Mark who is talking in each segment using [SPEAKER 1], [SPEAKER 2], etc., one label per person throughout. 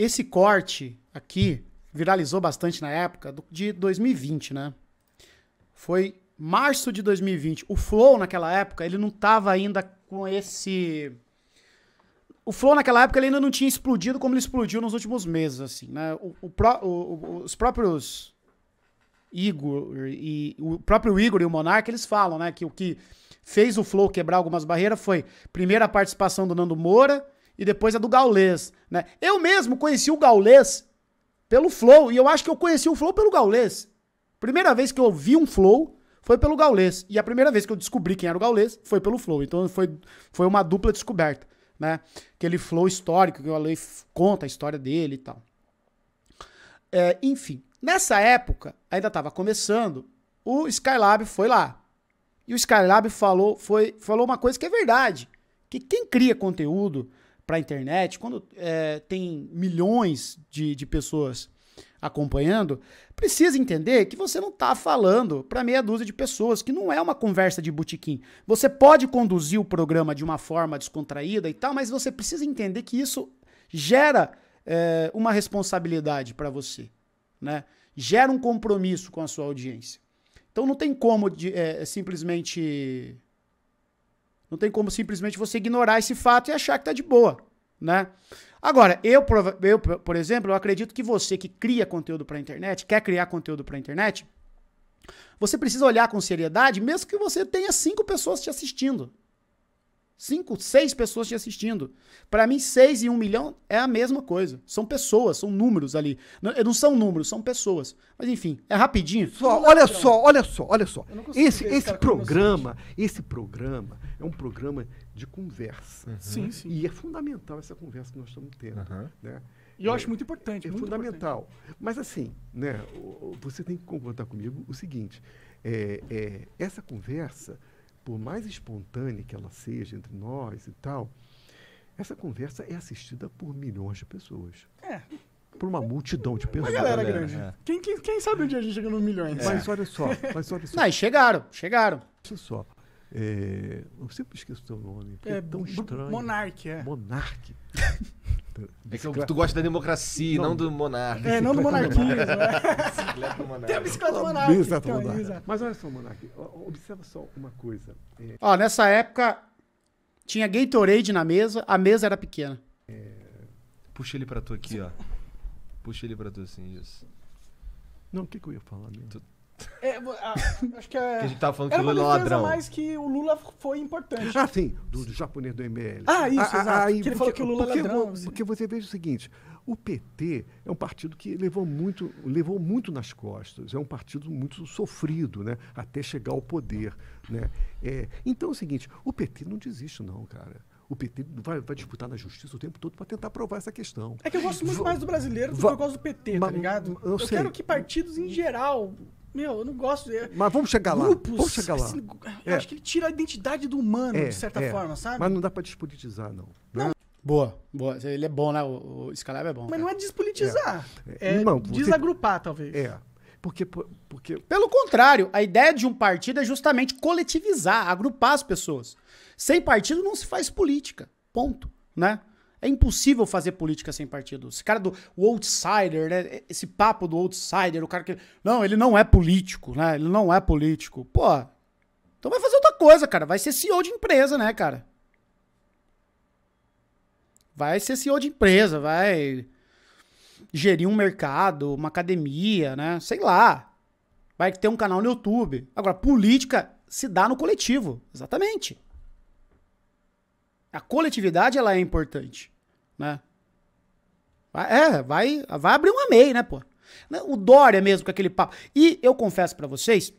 [SPEAKER 1] Esse corte aqui viralizou bastante na época de 2020, né? Foi março de 2020. O Flow naquela época, ele não tava ainda com esse o Flow naquela época ele ainda não tinha explodido como ele explodiu nos últimos meses, assim, né? O, o, o, os próprios Igor e o próprio Igor e o Monark, eles falam, né, que o que fez o Flow quebrar algumas barreiras foi primeiro a participação do Nando Moura, e depois a é do Gaulês, né? Eu mesmo conheci o Gaulês pelo Flow, e eu acho que eu conheci o Flow pelo Gaulês. Primeira vez que eu vi um Flow foi pelo Gaulês, e a primeira vez que eu descobri quem era o Gaulês foi pelo Flow. Então foi, foi uma dupla descoberta, né? Aquele Flow histórico que o Alê conta a história dele e tal. É, enfim, nessa época, ainda estava começando, o Skylab foi lá. E o Skylab falou, foi, falou uma coisa que é verdade, que quem cria conteúdo para a internet, quando é, tem milhões de, de pessoas acompanhando, precisa entender que você não está falando para meia dúzia de pessoas, que não é uma conversa de botequim. Você pode conduzir o programa de uma forma descontraída e tal, mas você precisa entender que isso gera é, uma responsabilidade para você, né? Gera um compromisso com a sua audiência. Então não tem como de, é, simplesmente não tem como simplesmente você ignorar esse fato e achar que tá de boa, né? Agora, eu, eu por exemplo, eu acredito que você que cria conteúdo para internet, quer criar conteúdo para internet, você precisa olhar com seriedade, mesmo que você tenha cinco pessoas te assistindo. Cinco, seis pessoas te assistindo. Para mim, seis e um milhão é a mesma coisa. São pessoas, são números ali. Não, eh, não são números, são pessoas. Mas enfim, é rapidinho. Só, olha só, olha só, olha só. Esse, esse programa, esse
[SPEAKER 2] programa é um programa de conversa. Uhum. Sim, né? sim. E é fundamental essa conversa que nós estamos tendo. Uhum. Né? E eu é, acho muito importante. É muito fundamental. Importante. Mas assim, né, você tem que concordar comigo o seguinte: é, é essa conversa por mais espontânea que ela seja entre nós e tal, essa conversa é assistida por milhões de pessoas. É. Por uma multidão de pessoas. Uma galera é, grande. É.
[SPEAKER 3] Quem, quem, quem, sabe onde a gente chega no
[SPEAKER 1] milhões? É. Mas olha só, mas olha só. Não, chegaram, chegaram. Olha
[SPEAKER 2] só. É, eu sempre esqueço o seu nome, é, é tão estranho.
[SPEAKER 1] Monarque, é. Monarque. É que
[SPEAKER 2] eu, tu gosta da democracia, não, não do é, monarca. É, não do é. do né? Tem a bicicleta monarca. Então, monarca. Mas olha só, monarca, observa só uma coisa. É... Ó, nessa época,
[SPEAKER 1] tinha Gatorade na mesa, a mesa era pequena. É...
[SPEAKER 2] Puxa ele pra tu aqui, ó. Puxa ele pra tu assim, isso.
[SPEAKER 1] Não, o que, que eu ia falar mesmo? Tu... É, a, ah, acho que é. Que a gente tava falando que o Lula é ladrão. mais que o Lula foi importante. Ah, sim,
[SPEAKER 2] do, do japonês do ML. Ah, isso, ah, ah exato. Ah, aí, que ele porque, falou que o Lula é porque, é ladrão. Porque, porque você veja o seguinte: o PT é um partido que levou muito, levou muito nas costas, é um partido muito sofrido, né? Até chegar ao poder. Né? É, então é o seguinte: o PT não desiste, não, cara. O PT vai, vai, disputar na justiça o tempo todo para tentar provar essa questão. É que eu gosto muito mais do brasileiro do que eu gosto do PT, tá ligado? Eu, eu quero que partidos em geral meu, eu não gosto. É, Mas vamos chegar lá. Grupos, vamos chegar lá. Assim, é. acho que ele tira a identidade do humano, é, de certa é. forma, sabe? Mas não
[SPEAKER 1] dá para despolitizar, não. Né? Não. Boa, boa. Ele é bom, né? O, o Scalab é bom. Mas não é
[SPEAKER 2] despolitizar. É, é não, você...
[SPEAKER 1] desagrupar, talvez. É. Porque, porque. Pelo contrário, a ideia de um partido é justamente coletivizar, agrupar as pessoas. Sem partido não se faz política. Ponto. Né? É impossível fazer política sem partido. Esse cara do outsider, né? Esse papo do outsider, o cara que. Não, ele não é político, né? Ele não é político. Pô, então vai fazer outra coisa, cara. Vai ser CEO de empresa, né, cara? Vai ser CEO de empresa, vai gerir um mercado, uma academia, né? Sei lá. Vai ter um canal no YouTube. Agora, política se dá no coletivo. Exatamente a coletividade ela é importante, né? É, vai, vai abrir uma MEI, né, pô? Né, o Dória é mesmo com aquele papo. E eu confesso para vocês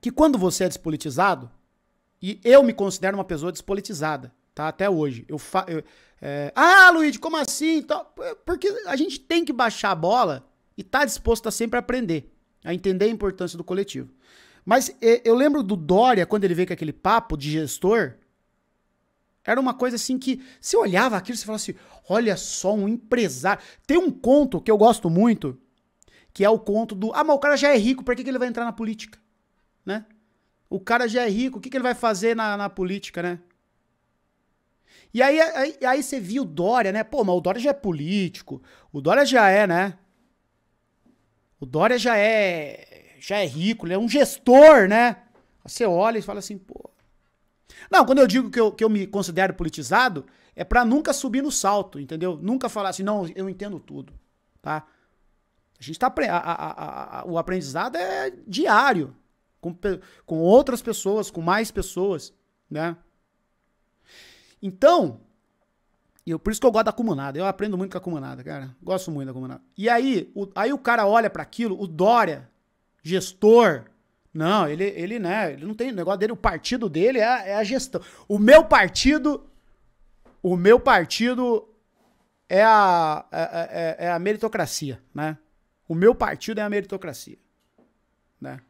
[SPEAKER 1] que quando você é despolitizado, e eu me considero uma pessoa despolitizada, tá? Até hoje. Eu, fa eu, é, ah, Luiz, como assim? Então, porque a gente tem que baixar a bola e tá disposto a sempre aprender, a entender a importância do coletivo. Mas eu lembro do Dória, quando ele veio com aquele papo de gestor, era uma coisa assim que se olhava aquilo, você falava assim: olha só, um empresário. Tem um conto que eu gosto muito, que é o conto do. Ah, mas o cara já é rico, por que, que ele vai entrar na política? Né? O cara já é rico, o que, que ele vai fazer na, na política, né? E aí, aí, aí você viu o Dória, né? Pô, mas o Dória já é político. O Dória já é, né? O Dória já é. Já é rico, ele é um gestor, né? Você olha e fala assim, pô. Não, quando eu digo que eu, que eu me considero politizado, é para nunca subir no salto, entendeu? Nunca falar assim, não, eu entendo tudo, tá? A gente tá, a, a, a, o aprendizado é diário, com, com outras pessoas, com mais pessoas, né? Então, eu, por isso que eu gosto da comunada. Eu aprendo muito com a comunada, cara. Gosto muito da comunada. E aí, o, aí o cara olha para aquilo, o Dória, gestor não, ele, ele, né, ele não tem. O negócio dele, o partido dele é, é a gestão. O meu partido. O meu partido é a, é é, é, é, a meritocracia, né? O meu partido é a meritocracia, né?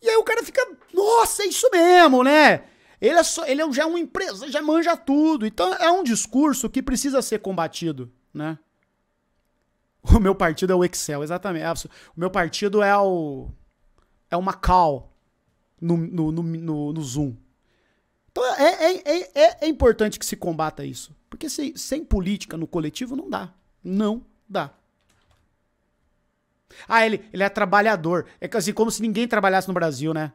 [SPEAKER 1] E aí o cara fica, nossa, é isso mesmo, né? Ele é, só, ele é já é um empresa, já manja tudo. Então é um discurso que precisa ser combatido, né? O meu partido é o Excel, exatamente. O meu partido é o é uma call no, no, no, no Zoom. Então é, é, é, é, importante que se combata isso. Porque se, sem política no coletivo não dá. Não dá. Ah, ele, ele é trabalhador. É assim, como se ninguém trabalhasse no Brasil, né?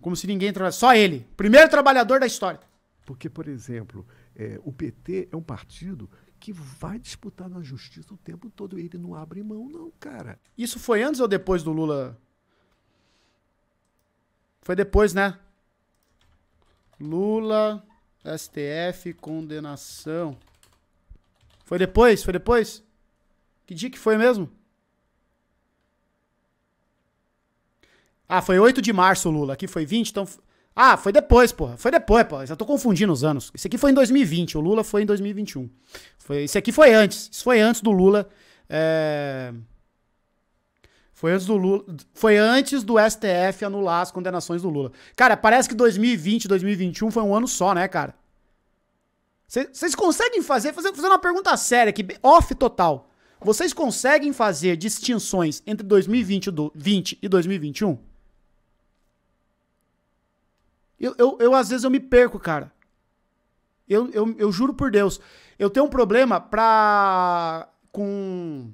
[SPEAKER 1] Como se ninguém trabalhasse. Só ele. Primeiro trabalhador da história.
[SPEAKER 2] Porque, por exemplo, é, o PT é um partido que vai disputar na justiça o tempo todo. Ele não abre mão, não,
[SPEAKER 1] cara. Isso foi antes ou depois do Lula foi depois, né? Lula, STF, condenação. Foi depois? Foi depois? Que dia que foi mesmo? Ah, foi 8 de março, Lula. Aqui foi 20, então. Ah, foi depois, porra. Foi depois, porra. Já tô confundindo os anos. Esse aqui foi em 2020, o Lula foi em 2021. Foi... Esse aqui foi antes. Isso foi antes do Lula. É... Foi antes do Lula, foi antes do STF anular as condenações do Lula. Cara, parece que 2020, 2021 foi um ano só, né, cara? Vocês conseguem fazer, fazer, fazer uma pergunta séria aqui, off total. Vocês conseguem fazer distinções entre 2020 do, 20 e 2021? Eu, eu, eu, às vezes eu me perco, cara. Eu, eu, eu juro por Deus. Eu tenho um problema pra. com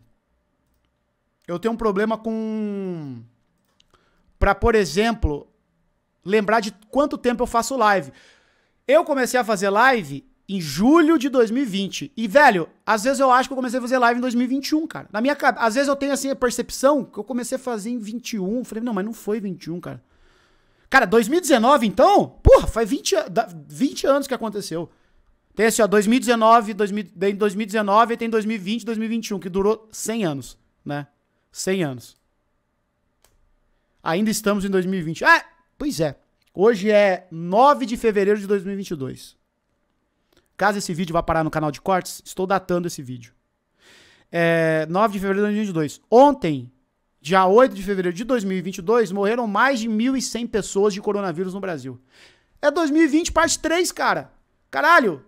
[SPEAKER 1] eu tenho um problema com. Pra, por exemplo, lembrar de quanto tempo eu faço live. Eu comecei a fazer live em julho de 2020. E, velho, às vezes eu acho que eu comecei a fazer live em 2021, cara. Na minha cabeça, às vezes eu tenho assim a percepção que eu comecei a fazer em 21. Falei, não, mas não foi 21, cara. Cara, 2019, então? Porra, faz 20, 20 anos que aconteceu. Tem assim, ó, 2019, 2000, tem 2019 e tem 2020, 2021, que durou 100 anos, né? 100 anos. Ainda estamos em 2020. Ah, pois é. Hoje é 9 de fevereiro de 2022. Caso esse vídeo vá parar no canal de cortes, estou datando esse vídeo. É 9 de fevereiro de 2022. Ontem, dia 8 de fevereiro de 2022, morreram mais de 1.100 pessoas de coronavírus no Brasil. É 2020, parte 3, cara. Caralho,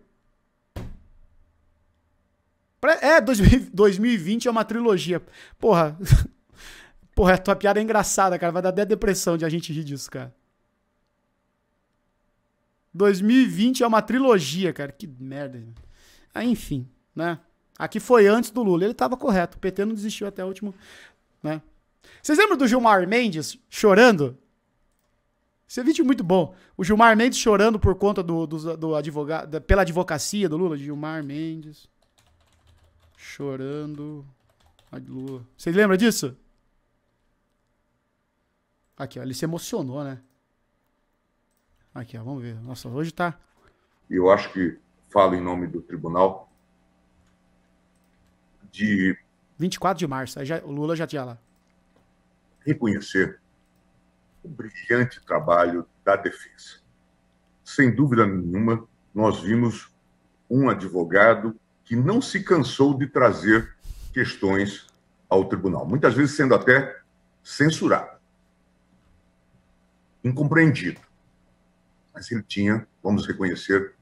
[SPEAKER 1] é, 2020 é uma trilogia. Porra. Porra, a tua piada é engraçada, cara. Vai dar até depressão de a gente rir disso, cara. 2020 é uma trilogia, cara. Que merda. Ah, enfim, né? Aqui foi antes do Lula. Ele tava correto. O PT não desistiu até o último, né? Vocês lembram do Gilmar Mendes chorando? Esse é vídeo é muito bom. O Gilmar Mendes chorando por conta do, do, do advogado, pela advocacia do Lula. Gilmar Mendes. Chorando a lua. Vocês lembram disso? Aqui, ó, ele se emocionou, né? Aqui, ó, vamos ver. Nossa, hoje tá.
[SPEAKER 3] Eu acho que falo em nome do tribunal de
[SPEAKER 1] 24 de março. Aí já, o Lula já tinha lá.
[SPEAKER 3] Reconhecer o brilhante trabalho da defesa. Sem dúvida nenhuma, nós vimos um advogado que não se cansou de trazer questões ao tribunal, muitas vezes sendo até censurado, incompreendido. Mas ele tinha, vamos reconhecer,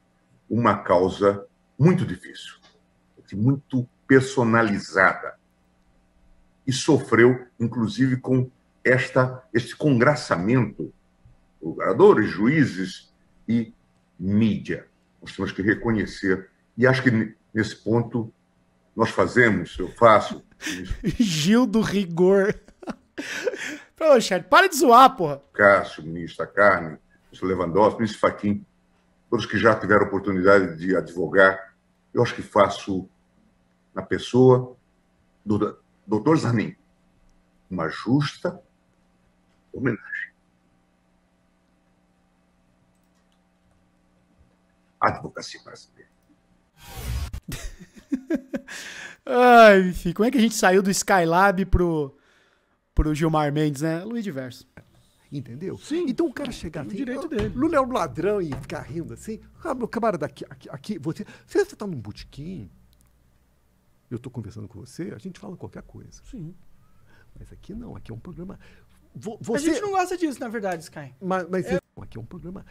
[SPEAKER 3] uma causa muito difícil, muito personalizada, e sofreu, inclusive, com esta, este congraçamento, oradores, juízes e mídia. Nós temos que reconhecer, e acho que Nesse ponto, nós fazemos, eu faço.
[SPEAKER 1] Gil do Rigor. pelo chefe para de zoar, porra.
[SPEAKER 3] Cássio, Ministro da Carne, ministro Lewandowski, ministro Faquim, todos que já tiveram oportunidade de advogar, eu acho que faço na pessoa do doutor Zanin uma justa homenagem. advocacia brasileira.
[SPEAKER 1] Ai, enfim, como é que a gente saiu do Skylab pro, pro Gilmar Mendes, né? Luiz Diverso. Entendeu? Sim. Então o cara chegar assim. Direito dele. Lula
[SPEAKER 2] é um ladrão e ficar rindo assim. Ah, meu camarada, aqui, aqui, aqui você. Se você tá num botequim, eu estou conversando com você, a gente fala qualquer coisa. Sim. Mas aqui não, aqui é um programa. Você... A gente não gosta disso, na verdade, Sky. Mas, mas é... aqui é um programa.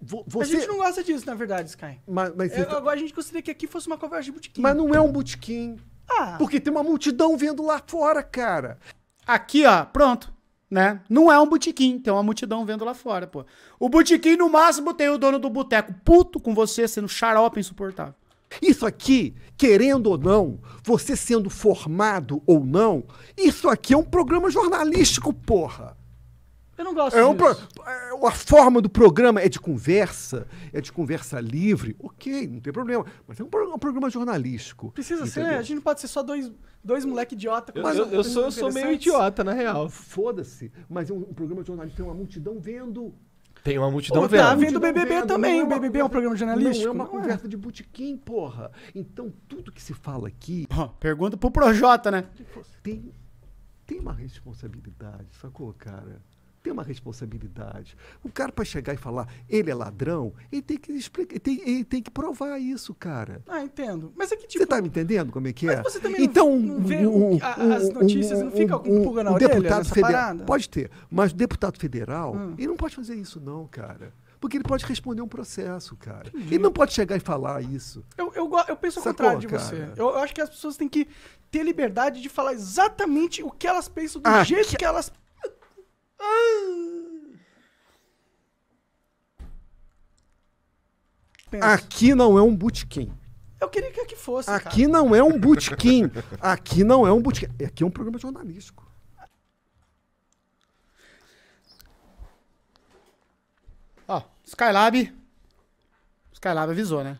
[SPEAKER 2] Você... A gente não gosta disso, na verdade, Sky. Mas, mas tá Agora a gente gostaria que aqui fosse uma conversa de botequim.
[SPEAKER 1] Mas não é um botequim. Ah. Porque tem uma multidão vendo lá fora, cara. Aqui, ó, pronto. Né? Não é um botequim, tem uma multidão vendo lá fora, pô. O botequim, no máximo, tem o dono do boteco puto com você, sendo xarope insuportável. Isso aqui,
[SPEAKER 2] querendo ou não, você sendo formado ou não, isso aqui é um programa jornalístico, porra.
[SPEAKER 1] Eu não gosto é um Pro...
[SPEAKER 2] É, a forma do programa é de conversa, é de conversa livre. Ok, não tem problema. Mas é um, programa jornalístico. Precisa entendeu? ser, a gente não pode ser só dois, dois moleque idiota. Eu, eu, eu, sou, eu sou meio idiota, na real. Foda-se. Mas é um, um programa jornalístico, tem uma multidão vendo. Tem uma multidão Ou vendo. Tá vendo o BBB vendo, também. É o BBB é um programa é jornalístico. Não é uma não conversa é. de botequim, porra. Então, tudo que se fala aqui... pergunta pro Projota, né? Tem, tem uma responsabilidade, sacou, cara? tem uma responsabilidade. O cara, para chegar e falar ele é ladrão, ele tem que explicar, ele tem, ele tem que provar isso, cara. Ah, entendo. Mas é que tipo. Você tá me entendendo como é que é? então, não, não um, um, as notícias um, não fica com pulga na orelha deputado federal, parada? Pode ter, mas o deputado federal, hum. ele não pode fazer isso, não, cara. Porque ele pode responder um processo, cara. Ele não pode chegar e falar isso. Eu, eu, eu penso ao Sacou, contrário de cara? você. Eu, eu, acho que as pessoas têm que ter liberdade de falar exatamente o que elas pensam, do ah, jeito que, que elas Aqui não é um bootcamp.
[SPEAKER 1] Eu queria que aqui fosse.
[SPEAKER 2] Aqui cara. não é um bootcamp. Aqui não é um bootcamp. É, aqui é um programa jornalístico.
[SPEAKER 1] Ó, Skylab. Skylab avisou, né?